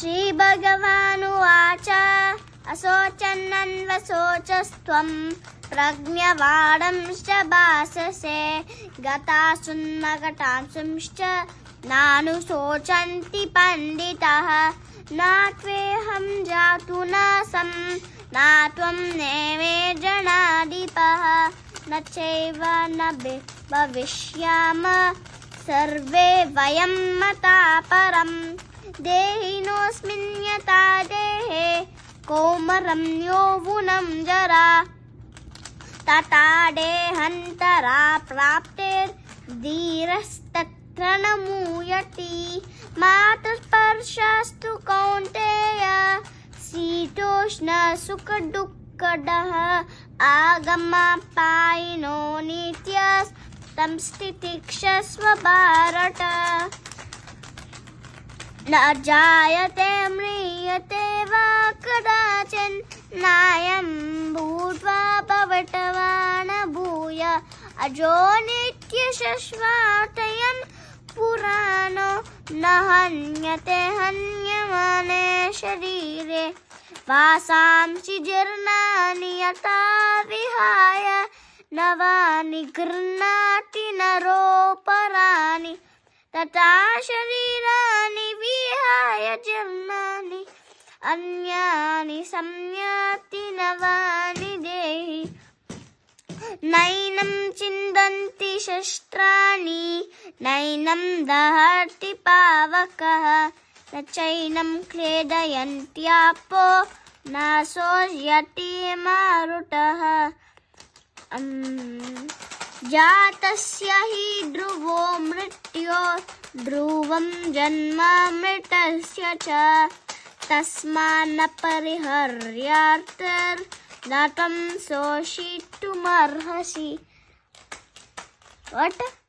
श्रीभगवानुवाच अशोचन्नन्वशोचस्त्वं प्रज्ञवाणंश्च वासे गताशुन्नकटांशुंश्च नानुशोचन्ति पण्डितः न त्वेऽहं जातुनासं न त्वं नेमे जनादिपः न चैव न भविष्याम सर्वे वयं मता परम् देहिनोऽस्मिन् देहे कोमरम्यो यौवनं जरा तटाडे हन्तरा प्राप्तेर्धीरस्तत्र न मूयति मातस्पर्शास्तु कौन्तेय शीतोष्णसुखदुःखदः आगमपायिनो नित्यस्तं स्थितिक्षस्व भारत न जायते म्रियते वा कदाचन् नायं भूत्वा भूय अजो निश्वात पुराणो न हन्यते हन्यमाने शरीरे वासांसि जीर्णानि यथा विहाय नवानि गृह्णाति नरोपराणि तथा शरीरा य जन्मानि अन्यानि सम्यति नवानि देहि नैनं चिन्दन्ति शस्त्राणि नैनं दहति पावकः न चैनं खेदयन्त्यापो न शोष्यति जातस्य हि ध्रुवो मृत्यो ध्रुवं जन्म मृतस्य च तस्मान्नपरिहर्यार्थर्दातं शोषितुमर्हसि वट